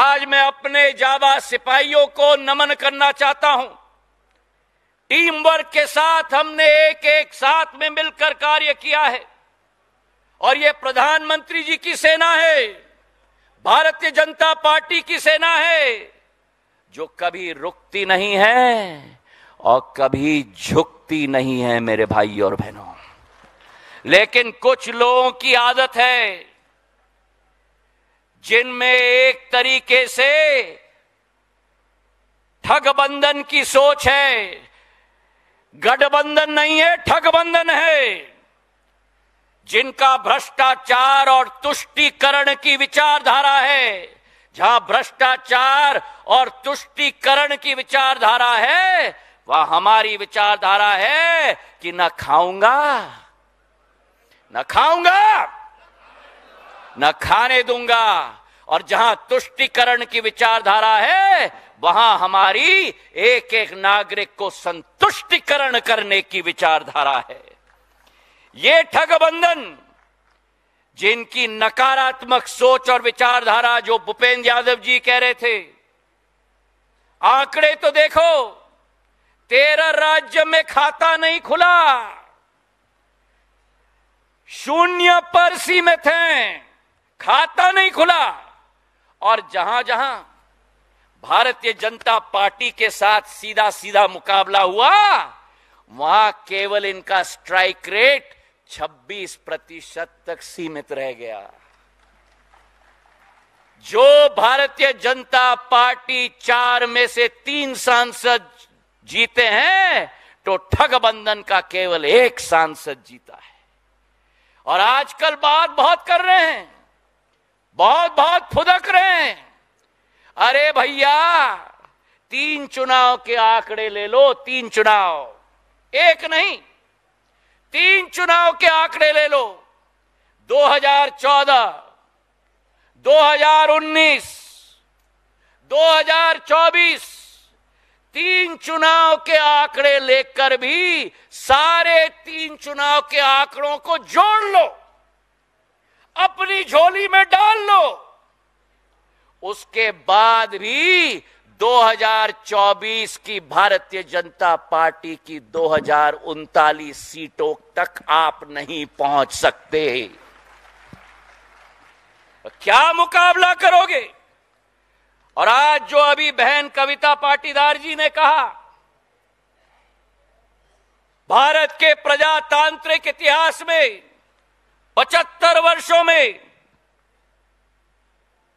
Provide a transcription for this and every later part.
आज मैं अपने जावा सिपाहियों को नमन करना चाहता हूं टीम वर्क के साथ हमने एक एक साथ में मिलकर कार्य किया है और ये प्रधानमंत्री जी की सेना है भारतीय जनता पार्टी की सेना है जो कभी रुकती नहीं है और कभी झुकती नहीं है मेरे भाई और बहनों लेकिन कुछ लोगों की आदत है जिनमें एक तरीके से ठगबंधन की सोच है गठबंधन नहीं है ठगबंधन है जिनका भ्रष्टाचार और तुष्टीकरण की विचारधारा है जहां भ्रष्टाचार और तुष्टीकरण की विचारधारा है वह हमारी विचारधारा है कि न खाऊंगा न खाऊंगा न खाने दूंगा और जहां तुष्टिकरण की विचारधारा है वहां हमारी एक एक नागरिक को संतुष्टिकरण करने की विचारधारा है ये ठगबंधन जिनकी नकारात्मक सोच और विचारधारा जो भूपेंद्र यादव जी कह रहे थे आंकड़े तो देखो तेरह राज्य में खाता नहीं खुला शून्य पर सीमित हैं खाता नहीं खुला और जहां जहां भारतीय जनता पार्टी के साथ सीधा सीधा मुकाबला हुआ वहां केवल इनका स्ट्राइक रेट 26 प्रतिशत तक सीमित रह गया जो भारतीय जनता पार्टी चार में से तीन सांसद जीते हैं तो ठगबंधन का केवल एक सांसद जीता है और आजकल बात बहुत कर रहे हैं बहुत बहुत फुदक रहे हैं अरे भैया तीन चुनाव के आंकड़े ले लो तीन चुनाव एक नहीं तीन चुनाव के आंकड़े ले लो 2014, 2019, 2024 तीन चुनाव के आंकड़े लेकर भी सारे तीन चुनाव के आंकड़ों को जोड़ लो अपनी झोली में डाल लो उसके बाद भी 2024 की भारतीय जनता पार्टी की दो सीटों तक आप नहीं पहुंच सकते क्या मुकाबला करोगे और आज जो अभी बहन कविता पाटीदार जी ने कहा भारत के प्रजातांत्रिक इतिहास में पचहत्तर वर्षों में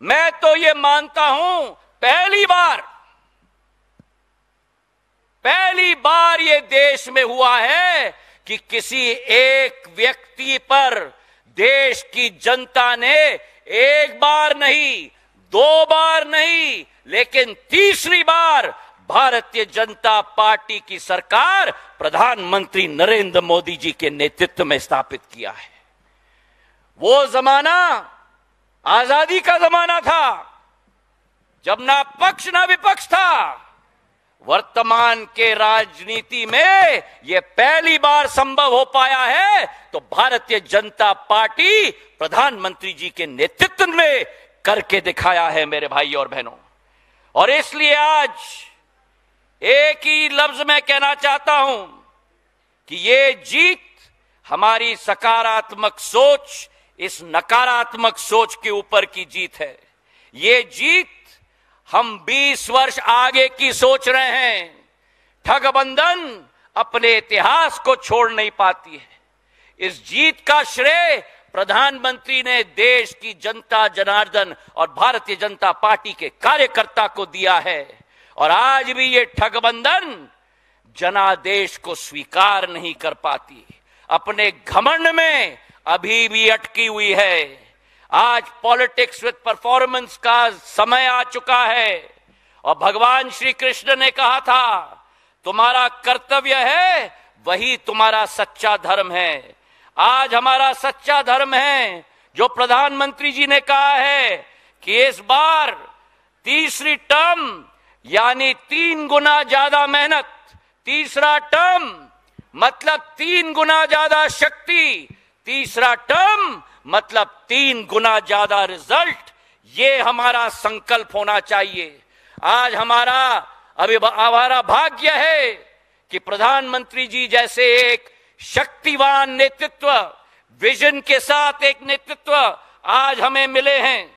मैं तो ये मानता हूं पहली बार पहली बार ये देश में हुआ है कि किसी एक व्यक्ति पर देश की जनता ने एक बार नहीं दो बार नहीं लेकिन तीसरी बार भारतीय जनता पार्टी की सरकार प्रधानमंत्री नरेंद्र मोदी जी के नेतृत्व में स्थापित किया है वो जमाना आजादी का जमाना था जब ना पक्ष ना विपक्ष था वर्तमान के राजनीति में यह पहली बार संभव हो पाया है तो भारतीय जनता पार्टी प्रधानमंत्री जी के नेतृत्व में करके दिखाया है मेरे भाई और बहनों और इसलिए आज एक ही लफ्ज में कहना चाहता हूं कि ये जीत हमारी सकारात्मक सोच इस नकारात्मक सोच के ऊपर की जीत है ये जीत हम 20 वर्ष आगे की सोच रहे हैं ठगबंधन अपने इतिहास को छोड़ नहीं पाती है इस जीत का श्रेय प्रधानमंत्री ने देश की जनता जनार्दन और भारतीय जनता पार्टी के कार्यकर्ता को दिया है और आज भी ये ठगबंधन जनादेश को स्वीकार नहीं कर पाती अपने घमंड में अभी भी अटकी हुई है आज पॉलिटिक्स विद परफॉर्मेंस का समय आ चुका है और भगवान श्री कृष्ण ने कहा था तुम्हारा कर्तव्य है वही तुम्हारा सच्चा धर्म है आज हमारा सच्चा धर्म है जो प्रधानमंत्री जी ने कहा है कि इस बार तीसरी टर्म यानी तीन गुना ज्यादा मेहनत तीसरा टर्म मतलब तीन गुना ज्यादा शक्ति तीसरा टर्म मतलब तीन गुना ज्यादा रिजल्ट ये हमारा संकल्प होना चाहिए आज हमारा अभी हमारा भाग्य है कि प्रधानमंत्री जी जैसे एक शक्तिवान नेतृत्व विजन के साथ एक नेतृत्व आज हमें मिले हैं